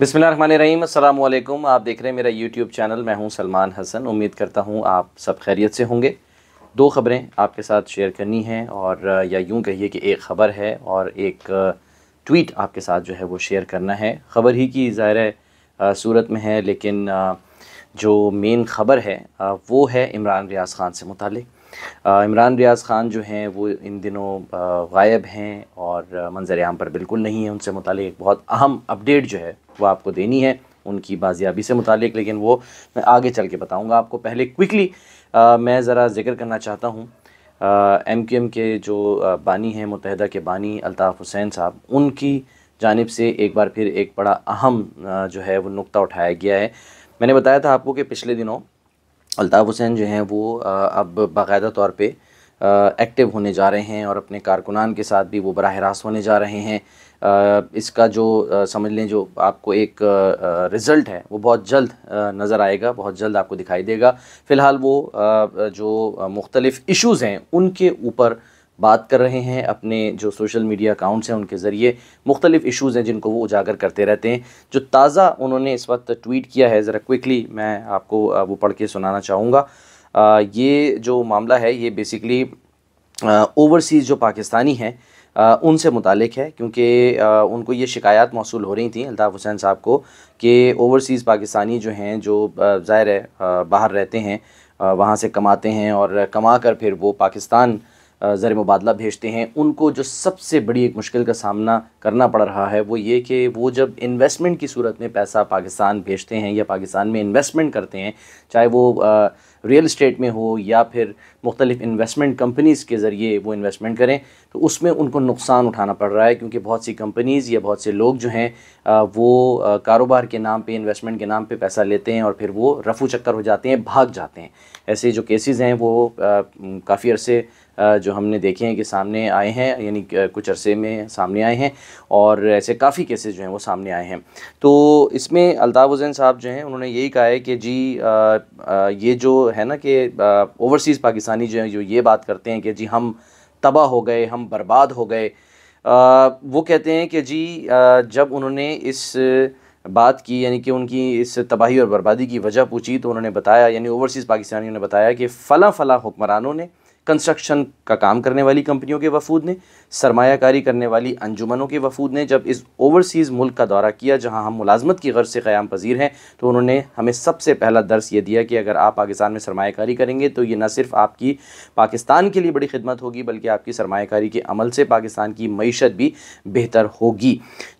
बिसमिल रहीम अल्लाम आप देख रहे हैं मेरा यूट्यूब चैनल मैं हूं सलमान हसन उम्मीद करता हूं आप सब खैरियत से होंगे दो ख़बरें आपके साथ शेयर करनी हैं और या यूं कहिए कि एक ख़बर है और एक ट्वीट आपके साथ जो है वो शेयर करना है ख़बर ही की ज़ाहिर सूरत में है लेकिन जो मेन ख़बर है वो है इमरान रियाज़ ख़ान से मुतल इमरान रियाज़ ख़ान जो हैं वो इन दिनों गायब हैं और मंजर आम पर बिल्कुल नहीं है उनसे मुतल एक बहुत अहम अपडेट जो है वो आपको देनी है उनकी बाजियाबी से मुतल लेकिन वो मैं आगे चल के बताऊँगा आपको पहले क्विकली मैं ज़रा जिक्र करना चाहता हूँ एम क्यू एम के जो बानी हैं मुतहदा के बानी अल्ताफ़ हुसैन साहब उनकी जानब से एक बार फिर एक बड़ा अहम जो है वो नुक़ा उठाया गया है मैंने बताया था आपको कि पिछले दिनों अल्ताफ़ हुसैन जो हैं वो अब बाकायदा तौर पर एक्टिव होने जा रहे हैं और अपने कारकुनान के साथ भी वो बरह रास्त होने जा रहे हैं इसका जो समझ लें जो आपको एक रिज़ल्ट है वो बहुत जल्द नज़र आएगा बहुत जल्द आपको दिखाई देगा फ़िलहाल वो जो मुख्तलिफ़ इश्यूज़ हैं उनके ऊपर बात कर रहे हैं अपने जो सोशल मीडिया अकाउंट्स हैं उनके ज़रिए मुख्तलिफ़ इशूज़ हैं जिनको वो उजागर करते रहते हैं जो ताज़ा उन्होंने इस वक्त ट्वीट किया है ज़रा क्विकली मैं आपको वो पढ़ के सुनाना चाहूँगा ये जो मामला है ये बेसिकली ओवरसीज़ जो पाकिस्तानी हैं उनसे मुतक है क्योंकि उनको ये शिकायत मौसू हो रही थी अल्ताफ़ हुसैन साहब को कि ओवरसीज़ पाकिस्तानी जो हैं जो ज़ाहिर है बाहर रहते हैं वहाँ से कमाते हैं और कमा कर फिर वो पाकिस्तान ज़र मुबादला भेजते हैं उनको जो सबसे बड़ी एक मुश्किल का सामना करना पड़ रहा है वो ये कि वो जब इन्वेस्टमेंट की सूरत में पैसा पाकिस्तान भेजते हैं या पाकिस्तान में इन्वेस्टमेंट करते हैं चाहे वो आ, रियल इस्टेट में हो या फिर मुख्तलिफ़ इन्वेस्टमेंट कंपनीज़ के ज़रिए वो इन्वेस्टमेंट करें तो उसमें उनको नुकसान उठाना पड़ रहा है क्योंकि बहुत सी कंपनीज़ या बहुत से लोग जो हैं वो कारोबार के नाम पे इन्वेस्टमेंट के नाम पे पैसा लेते हैं और फिर वो रफू चक्कर हो जाते हैं भाग जाते हैं ऐसे जो केसेज़ हैं वो काफ़ी अरसे जो हमने देखे हैं कि सामने आए हैं यानी कुछ अरसे में सामने आए हैं और ऐसे काफ़ी केसेज़ जो हैं वो सामने आए हैं तो इसमें अलताफ़ हुसैन साहब जो हैं उन्होंने यही कहा है कि जी आ, आ, ये जो है ना कि ओवरसीज़ पाकिस्तानी जो हैं जो ये बात करते हैं कि जी हम तबाह हो गए हम बर्बाद हो गए आ, वो कहते हैं कि जी आ, जब उन्होंने इस बात की यानी कि उनकी इस तबाही और बर्बादी की वजह पूछी तो उन्होंने बताया यानी ओवरसीज़ पाकिस्तानियों ने बताया कि फ़ला फ़ला हुक्मरानों ने कंस्ट्रक्शन का काम करने वाली कंपनियों के वफूद ने सरमाकारी करने वाली अंजुमनों के वफूद ने जब इस ओवरसीज़ मुल्क का दौरा किया जहां हम मुलाजमत की गर्ज से क़्याम पजीर हैं तो उन्होंने हमें सबसे पहला दर्स ये दिया कि अगर आप पाकिस्तान में सरमाकारी करेंगे तो ये न सिर्फ आपकी पाकिस्तान के लिए बड़ी खिदमत होगी बल्कि आपकी सरमाकारी के अमल से पाकिस्तान की मीशत भी बेहतर होगी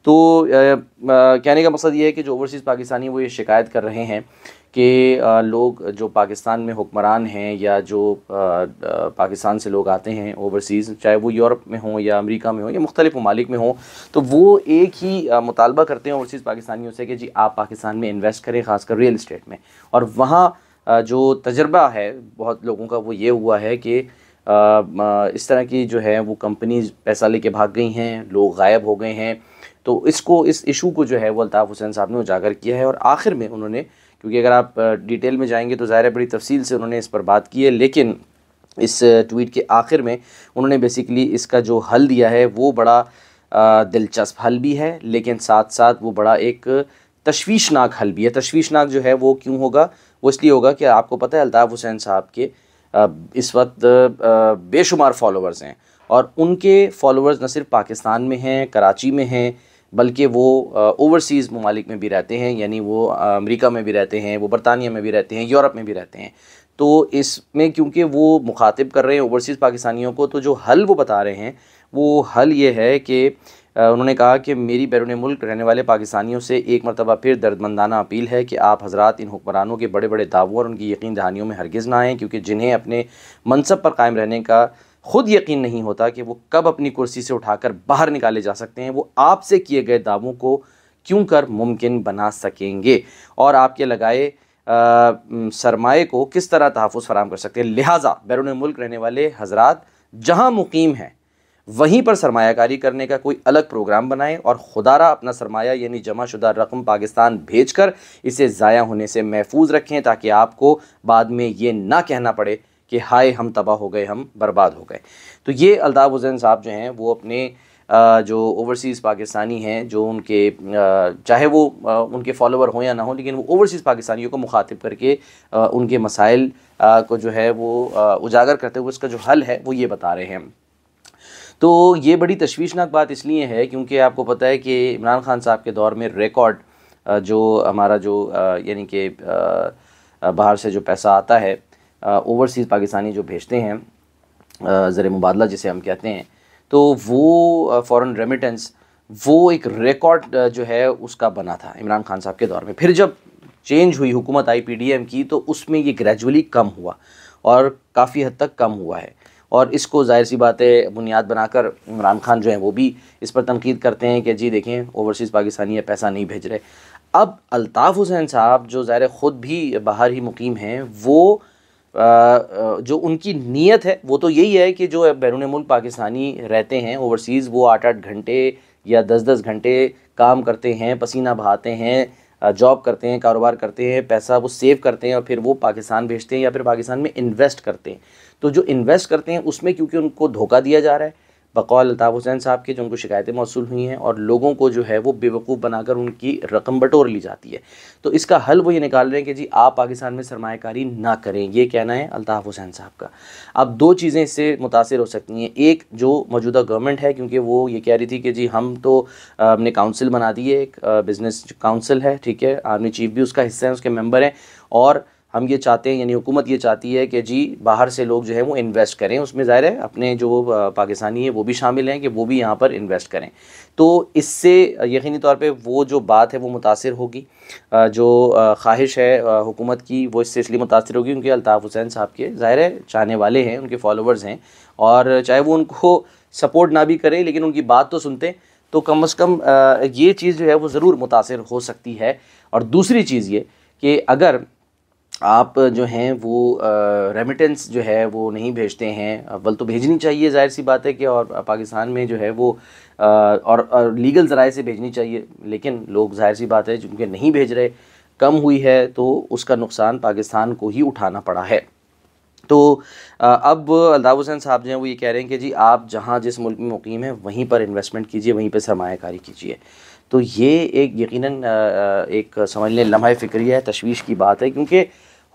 तो आ, आ, कहने का मकसद ये है कि जो ओवरसीज़ पाकिस्तानी वो ये शिकायत कर रहे हैं कि लोग जो पाकिस्तान में हुक्मरान हैं या जो पाकिस्तान से लोग आते हैं ओवरसीज़ चाहे वो यूरोप में हों या अमेरिका में हों या मुख्तलिफ ममालिक में हों तो वो एक ही मुतालबा करते हैं ओवरसीज़ पाकिस्तानियों से कि जी आप पाकिस्तान में इन्वेस्ट करें ख़ासकर रियल इस्टेट में और वहाँ जो तजर्बा है बहुत लोगों का वो ये हुआ है कि इस तरह की जो है वो कंपनीज पैसा लेके भाग गई हैं लोग गायब हो गए हैं तो इसको इस इशू को जो है वो अल्ताफ़ हुसैन साहब ने उजागर किया है और आखिर में उन्होंने क्योंकि अगर आप डिटेल में जाएंगे तो ज़ाहिर बड़ी तफसील से उन्होंने इस पर बात की है लेकिन इस ट्वीट के आखिर में उन्होंने बेसिकली इसका जो हल दिया है वो बड़ा दिलचस्प हल भी है लेकिन साथ साथ वो बड़ा एक तशवीशनाक हल भी है तशवीशनाक जो है वो क्यों होगा वो इसलिए होगा कि आपको पता है अल्ताफ़ हुसैन साहब के इस वक्त बेशुमार फॉलोअर्स हैं और उनके फॉलोअर्स न सिर्फ पाकिस्तान में हैं कराची में हैं बल्कि वो ओवरसीज़ ममालिक में भी रहते हैं यानी वो अमेरिका में भी रहते हैं वो बरतानिया में भी रहते हैं यूरोप में भी रहते हैं तो इसमें क्योंकि वो मुखातिब कर रहे हैं ओवरसीज़ पाकिस्तानियों को तो जो हल वो बता रहे हैं वो हल ये है कि उन्होंने कहा कि मेरी बैरून मुल्क रहने वाले पाकिस्तानियों से एक मरतबा फिर दर्दमंदाना अपील है कि आप हजरा इन हुक्मरानों के बड़े बड़े दावों और उनकी यकीन दहानियों में हरगिज़ ना आएँ क्योंकि जिन्हें अपने मनसब पर कायम रहने का खुद यकीन नहीं होता कि वो कब अपनी कुर्सी से उठाकर बाहर निकाले जा सकते हैं वो आपसे किए गए दावों को क्यों कर मुमकिन बना सकेंगे और आपके लगाए सरमाए को किस तरह तहफ़ फराम कर सकते हैं लिहाजा बैरून मुल्क रहने वाले हजरात जहाँ मुकीम हैं वहीं पर सरमाकारी करने का कोई अलग प्रोग्राम बनाएं और खुदारा अपना सरमाया यानी जमा शुदा रकम पाकिस्तान भेज कर इसे ज़ाया होने से महफूज रखें ताकि आपको बाद में ये ना कहना पड़े कि हाय हम तबाह हो गए हम बर्बाद हो गए तो ये अलताफ़ हुसैन साहब जो हैं वो अपने जो ओवरसीज़ पाकिस्तानी हैं जो उनके चाहे वो उनके फॉलोअर हों या ना हो लेकिन वो ओवरसीज़ पाकिस्तानियों को मुखातिब करके उनके मसाइल को जो है वो उजागर करते हुए उसका जो हल है वो ये बता रहे हैं तो ये बड़ी तशवीशनाक बात इसलिए है क्योंकि आपको पता है कि इमरान खान साहब के दौर में रिकॉर्ड जो हमारा जो यानी कि बाहर से जो पैसा आता है ओवरसीज़ पाकिस्तानी जो भेजते हैं ज़र मुबादला जिसे हम कहते हैं तो वो फॉरेन रेमिटेंस वो एक रिकॉर्ड जो है उसका बना था इमरान खान साहब के दौर में फिर जब चेंज हुई हुकूमत आई एम की तो उसमें ये ग्रेजुअली कम हुआ और काफ़ी हद तक कम हुआ है और इसको जाहिर सी बात है बुनियाद बनाकर इमरान खान जो हैं वो भी इस पर तनकीद करते हैं कि जी देखें ओवरसीज़ पाकिस्तानी है पैसा नहीं भेज रहे अब अल्ताफ़ हुसैन साहब जो ज़ाहिर ख़ुद भी बाहर ही मुकीम हैं वो जो उनकी नीयत है वो तो यही है कि जो बैरून मुल्क पाकिस्तानी रहते हैं ओवरसीज़ वो आठ आठ घंटे या दस दस घंटे काम करते हैं पसीना बहाते हैं जॉब करते हैं कारोबार करते हैं पैसा वो सेव करते हैं और फिर वो पाकिस्तान भेजते हैं या फिर पाकिस्तान में इन्वेस्ट करते हैं तो जो इन्वेस्ट करते हैं उसमें क्योंकि उनको धोखा दिया जा रहा है बकौल अलताफ़ हुसैन साहब के जो उनको शिकायतें मौसू हुई हैं और लोगों को जो है वो बेवकूफ़ बनाकर उनकी रकम बटोर ली जाती है तो इसका हल वो ये निकाल रहे हैं कि जी आप पाकिस्तान में सरमाकारी ना करें ये कहना है अलताफ़ हुसैन साहब का अब दो चीज़ें इससे मुतासर हो सकती हैं एक जो मौजूदा गवर्नमेंट है क्योंकि वो ये कह रही थी कि जी हम तो हमने काउंसिल बना दी है एक बिज़नेस काउंसिल है ठीक है आर्मी चीफ भी उसका हिस्सा है उसके मेम्बर हैं और हम ये चाहते हैं यानी हुकूमत ये चाहती है कि जी बाहर से लोग जो है वो इन्वेस्ट करें उसमें ज़ाहिर है अपने जो पाकिस्तानी हैं वो भी शामिल हैं कि वो भी यहाँ पर इन्वेस्ट करें तो इससे यकीनी तौर पे वो जो बात है वो मुतासर होगी जो ख्वाहिश है हुकूमत की वो इससे इसलिए मुतासर होगी क्योंकि अल्ताफ़ हुसैन साहब के ज़ाहिर चाहने वाले हैं उनके फॉलोअर्स हैं और चाहे वो उनको सपोर्ट ना भी करें लेकिन उनकी बात तो सुनते तो कम अज़ कम ये चीज़ जो है वो ज़रूर मुतासर हो सकती है और दूसरी चीज़ ये कि अगर आप जो हैं वो रेमिटेंस जो है वो नहीं भेजते हैं अव्वल तो भेजनी चाहिए जाहिर सी बात है कि और पाकिस्तान में जो है वो और, और लीगल ज़राए से भेजनी चाहिए लेकिन लोग जाहिर सी बात है जिनके नहीं भेज रहे कम हुई है तो उसका नुकसान पाकिस्तान को ही उठाना पड़ा है तो अब अलताफ़ हुसैन साहब जो हैं वो ये कह रहे हैं कि जी आप जहाँ जिस मुल्क में मुकीम है वहीं पर इन्वेस्टमेंट कीजिए वहीं पर सरमाकारी कीजिए तो ये एक यकीनन एक समझ लें लम्हा फ़िक्रिया है तशवीश की बात है क्योंकि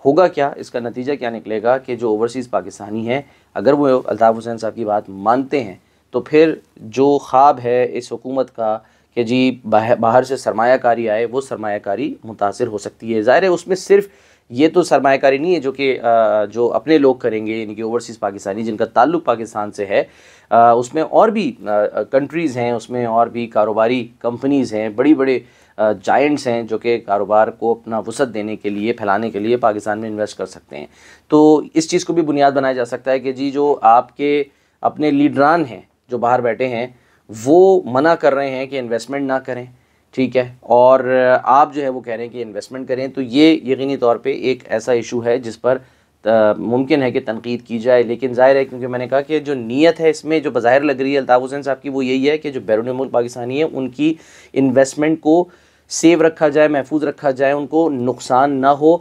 होगा क्या इसका नतीजा क्या निकलेगा कि जो ओवरसीज़ पाकिस्तानी हैं अगर वो अल्ताफ़ हुसैन साहब की बात मानते हैं तो फिर जो ख्वाब है इस हुकूमत का कि जी बाहर से सरमाकारी आए वो सरमाकारी मुतासर हो सकती है ज़ाहिर है उसमें सिर्फ़ ये तो सरमाकारी नहीं है जो कि जो अपने लोग करेंगे यानी कि ओवरसीज़ पाकिस्तानी जिनका ताल्लुक पाकिस्तान से है उसमें और भी कंट्रीज़ हैं उसमें और भी कारोबारी कंपनीज़ हैं बड़ी बड़े जाइंट्स हैं जो कि कारोबार को अपना वसत देने के लिए फैलाने के लिए पाकिस्तान में इन्वेस्ट कर सकते हैं तो इस चीज़ को भी बुनियाद बनाया जा सकता है कि जी जो आपके अपने लीडरान हैं जो बाहर बैठे हैं वो मना कर रहे हैं कि इन्वेस्टमेंट ना करें ठीक है और आप जो है वो कह रहे हैं कि इन्वेस्टमेंट करें तो ये यकीनी तौर पे एक ऐसा इशू है जिस पर मुमकिन है कि तनकीद की जाए लेकिन ज़ाहिर है क्योंकि मैंने कहा कि जो नीयत है इसमें जो बाहर लग रही है अलताफ़ हुसैन साहब की वो यही है कि जो बैरून मुल्क पाकिस्तानी है उनकी इन्वेस्टमेंट को सेव रखा जाए महफूज रखा जाए उनको नुकसान ना हो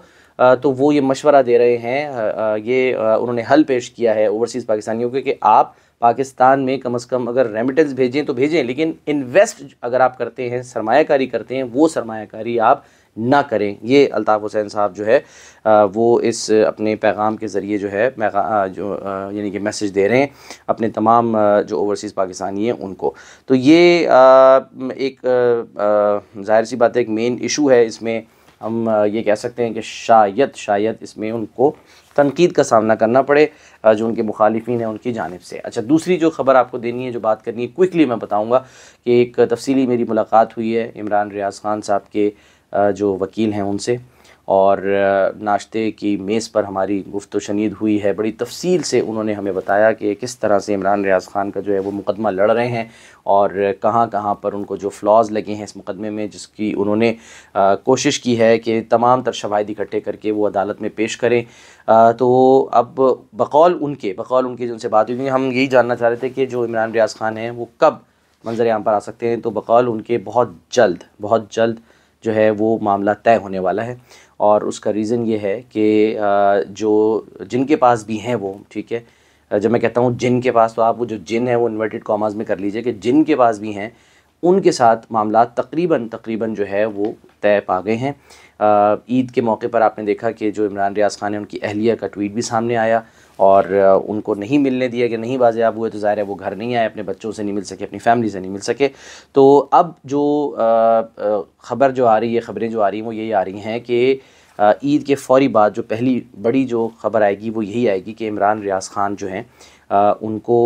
तो वो ये मशवरा दे रहे हैं ये उन्होंने हल पेश किया है ओवरसीज़ पाकिस्तानियों के कि आप पाकिस्तान में कम अज़ कम अगर रेमिटेंस भेजें तो भेजें लेकिन इन्वेस्ट अगर आप करते हैं सरमाकारी करते हैं वो सरमाकारी आप ना करें ये अल्ताफ़ हुसैन साहब जो है आ, वो इस अपने पैगाम के ज़रिए जो है जो यानी कि मैसेज दे रहे हैं अपने तमाम जो ओवरसीज़ पाकिस्तानी हैं उनको तो ये आ, एक ज़ाहिर सी बात है एक मेन इशू है इसमें हम ये कह सकते हैं कि शायद शायद इसमें उनको तनकीद का सामना करना पड़े जो उनके मुखालफी हैं उनकी जानब से अच्छा दूसरी जो खबर आपको देनी है जो बात करनी है क्विकली मैं बताऊँगा कि एक तफसली मेरी मुलाकात हुई है इमरान रियाज खान साहब के जो वकील हैं उनसे और नाश्ते की मेज़ पर हमारी गुफ्त शनीद हुई है बड़ी तफसील से उन्होंने हमें बताया कि किस तरह से इमरान रियाज ख़ान का जो है वो मुकदमा लड़ रहे हैं और कहाँ कहाँ पर उनको जो फ्लॉज लगे हैं इस मुकदमे में जिसकी उन्होंने आ, कोशिश की है कि तमाम तर शवाद इकट्ठे करके वो अदालत में पेश करें आ, तो अब बकौल उनके बकौल उनके जिनसे बात हुई हम यही जानना चाह रहे थे कि जो इमरान रियाज ख़ान हैं वो कब मंजर आम पर आ सकते हैं तो बकौल उनके बहुत जल्द बहुत जल्द जो है वो मामला तय होने वाला है और उसका रीज़न ये है कि जो जिनके पास भी हैं वो ठीक है जब मैं कहता हूँ जिन के पास तो आप वो जो जिन है वो इन्वर्टेड कॉमर्स में कर लीजिए कि जिन के पास भी हैं उनके साथ मामला तकरीबन तकरीबन जो है वो तय पा गए हैं ईद के मौके पर आपने देखा कि जो इमरान रियाज खान है उनकी अहलिया का ट्वीट भी सामने आया और उनको नहीं मिलने दिया कि नहीं बाजियाब हुए तो ज़ाहिर है वो घर नहीं आए अपने बच्चों से नहीं मिल सके अपनी फैमिली से नहीं मिल सके तो अब जो ख़बर जो आ रही है ख़बरें जो आ रही हैं वो यही आ रही हैं कि ईद के फ़ौरी बाद जो पहली बड़ी जो ख़बर आएगी वो यही आएगी कि इमरान रियाज ख़ान जो हैं उनको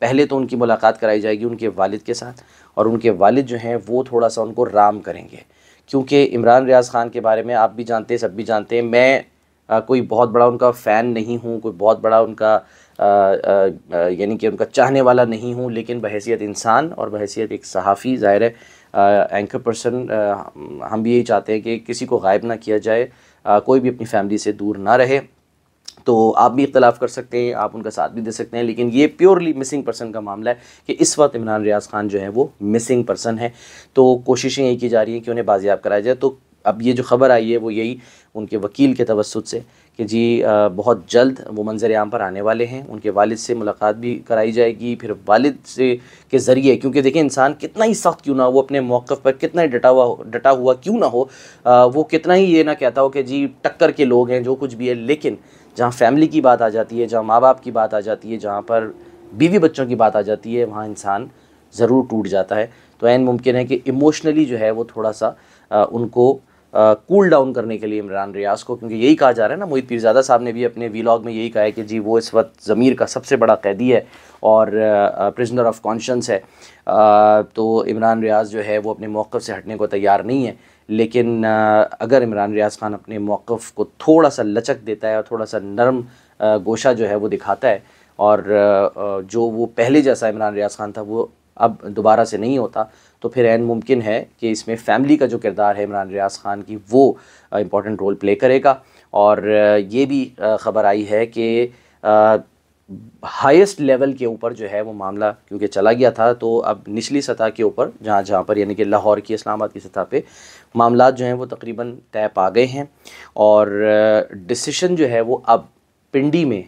पहले तो उनकी मुलाकात कराई जाएगी उनके वालिद के साथ और उनके वालिद जो हैं वो थोड़ा सा उनको राम करेंगे क्योंकि इमरान रियाज ख़ान के बारे में आप भी जानते हैं सब भी जानते हैं मैं कोई बहुत बड़ा उनका फ़ैन नहीं हूँ कोई बहुत बड़ा उनका यानी कि उनका चाहने वाला नहीं हूँ लेकिन बहसीत इंसान और बहसीत एक सहाफ़ी ज़ाहिर है एंकर पर्सन हम भी यही चाहते हैं कि किसी को गायब ना किया जाए आ, कोई भी अपनी फैमिली से दूर ना रहे तो आप भी इख्तलाफ कर सकते हैं आप उनका साथ भी दे सकते हैं लेकिन ये प्योरली मिसिंग पर्सन का मामला है कि इस वक्त इमरान रियाज खान जो है वो मिसिंग पर्सन है तो कोशिशें यही की जा रही हैं कि उन्हें बाजियाब कराया जाए तो अब ये जो खबर आई है वो यही उनके वकील के तवसत से कि जी बहुत जल्द वो मंज़र आम पर आने वाले हैं उनके वालिद से मुलाकात भी कराई जाएगी फिर वालिद से के ज़रिए क्योंकि देखें इंसान कितना ही सख्त क्यों ना हो वो अपने मौक़ पर कितना ही डटा हुआ डटा हुआ क्यों ना हो वो कितना ही ये ना कहता हो कि जी टक्कर के लोग हैं जो कुछ भी है लेकिन जहाँ फैमिली की बात आ जाती है जहाँ माँ बाप की बात आ जाती है जहाँ पर बीवी बच्चों की बात आ जाती है वहाँ इंसान ज़रूर टूट जाता है तो मुमकिन है कि इमोशनली जो है वो थोड़ा सा उनको कूल डाउन करने के लिए इमरान रियाज को क्योंकि यही कहा जा रहा है ना मोहित पीरजादा साहब ने भी अपने वीलॉग में यही कहा है कि जी वो इस वक्त ज़मीर का सबसे बड़ा कैदी है और प्रिजनर ऑफ कॉन्शंस है आ, तो इमरान रियाज जो है वो अपने मौक़ से हटने को तैयार नहीं है लेकिन आ, अगर इमरान रियाज खान अपने मौक़ को थोड़ा सा लचक देता है और थोड़ा सा नरम आ, गोशा जो है वो दिखाता है और जो वो पहले जैसा इमरान रियाज खान था वो अब दोबारा से नहीं होता तो फिर एन मुमकिन है कि इसमें फैमिली का जो किरदार है इमरान रियाज खान की वो इम्पोर्टेंट रोल प्ले करेगा और ये भी ख़बर आई है कि हाईएस्ट लेवल के ऊपर जो है वो मामला क्योंकि चला गया था तो अब निचली सतह के ऊपर जहाँ जहाँ पर यानी कि लाहौर की इस्लामाबाद की सतह पे मामला जो हैं वो तकरीबन तय पा गए हैं और डिसीशन जो है वो अब पिंडी में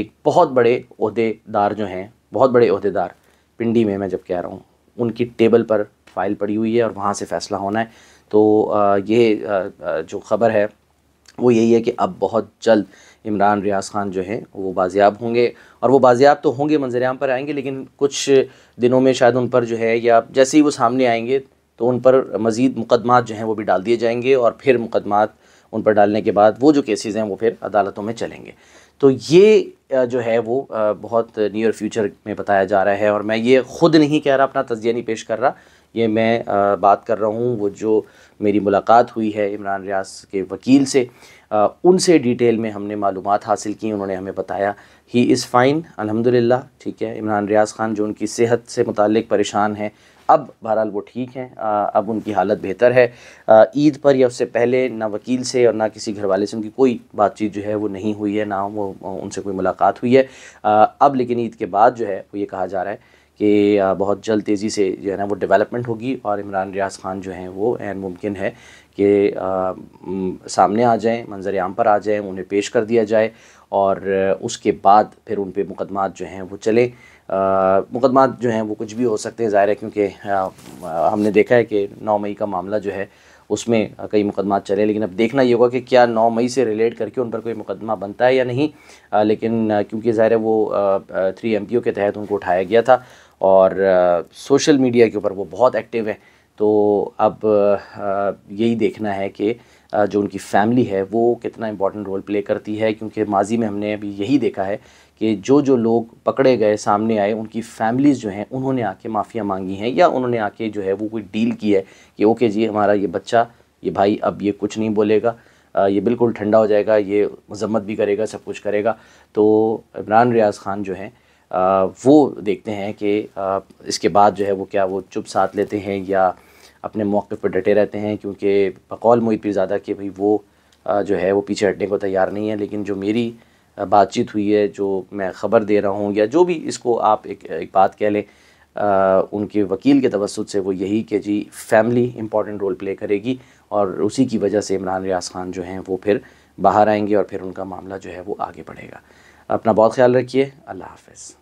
एक बहुत बड़े अहदेदार जो हैं बहुत बड़े अहदेदार पिंडी में मैं जब कह रहा हूँ उनकी टेबल पर फाइल पड़ी हुई है और वहाँ से फ़ैसला होना है तो ये जो ख़बर है वो यही है कि अब बहुत जल्द इमरान रियाज खान जो हैं वो बाजियाब होंगे और वो बाजियाब तो होंगे मंजरियाम पर आएंगे लेकिन कुछ दिनों में शायद उन पर जो है या जैसे ही वो सामने आएंगे तो उन पर मज़ीद मुकदमात जो हैं वो भी डाल दिए जाएंगे और फिर मुकदमात उन पर डालने के बाद वो जो केसेज़ हैं वो फिर अदालतों में चलेंगे तो ये जो है वो बहुत नियर फ्यूचर में बताया जा रहा है और मैं ये ख़ुद नहीं कह रहा अपना तजिया नहीं पेश कर रहा ये मैं बात कर रहा हूँ वो जो मेरी मुलाकात हुई है इमरान रियाज के वकील से उनसे डिटेल में हमने मालूम हासिल की उन्होंने हमें बताया ही इज़ फ़ाइन अलहमदिल्ला ठीक है इमरान रियाज ख़ान जो उनकी सेहत से मुतल परेशान हैं अब बहरहाल वो ठीक हैं अब उनकी हालत बेहतर है ईद पर या उससे पहले ना वकील से और ना किसी घर वाले से उनकी कोई बातचीत जो है वो नहीं हुई है ना वो उनसे कोई मुलाकात हुई है अब लेकिन ईद के बाद जो है वो ये कहा जा रहा है कि बहुत जल्द तेज़ी से जो है ना वो डेवलपमेंट होगी और इमरान रियाज खान जो हैं वो एन मुमकिन है कि सामने आ जाएं मंजर आम पर आ जाएं उन्हें पेश कर दिया जाए और उसके बाद फिर उन पर मुकदमात जो हैं वो चलें मुकदमा जो हैं वो कुछ भी हो सकते हैं ज़ाहिर है क्योंकि हमने देखा है कि नौ मई का मामला जो है उसमें कई मुकदमा चले लेकिन अब देखना ये होगा कि क्या नौ मई से रिलेट करके उन पर कोई मुकदमा बनता है या नहीं आ, लेकिन क्योंकि ज़ाहिर है वो थ्री एम के तहत उनको उठाया गया था और आ, सोशल मीडिया के ऊपर वो बहुत एक्टिव हैं तो अब यही देखना है कि जो उनकी फैमिली है वो कितना इम्पोर्टेंट रोल प्ले करती है क्योंकि माजी में हमने अभी यही देखा है कि जो जो लोग पकड़े गए सामने आए उनकी फैमिलीज़ जो हैं उन्होंने आके माफ़िया मांगी हैं या उन्होंने आके जो है वो कोई डील की है कि ओके जी हमारा ये बच्चा ये भाई अब ये कुछ नहीं बोलेगा ये बिल्कुल ठंडा हो जाएगा ये मजम्मत भी करेगा सब कुछ करेगा तो इमरान रियाज ख़ान जो हैं वो देखते हैं कि इसके बाद जो है वो क्या वो चुप साथ लेते हैं या अपने मौक़ पर डटे रहते हैं क्योंकि बकौल मोहित पीरज़ादा के भाई वो जो है वो पीछे हटने को तैयार नहीं है लेकिन जो मेरी बातचीत हुई है जो मैं ख़बर दे रहा हूँ या जो भी इसको आप एक एक बात कह लें आ, उनके वकील के तवसत से वो यही कि जी फैमिली इंपॉर्टेंट रोल प्ले करेगी और उसी की वजह से इमरान रियाज खान जो हैं वो फिर बाहर आएंगे और फिर उनका मामला जो है वो आगे बढ़ेगा अपना बहुत ख्याल रखिए अल्लाह हाफिज़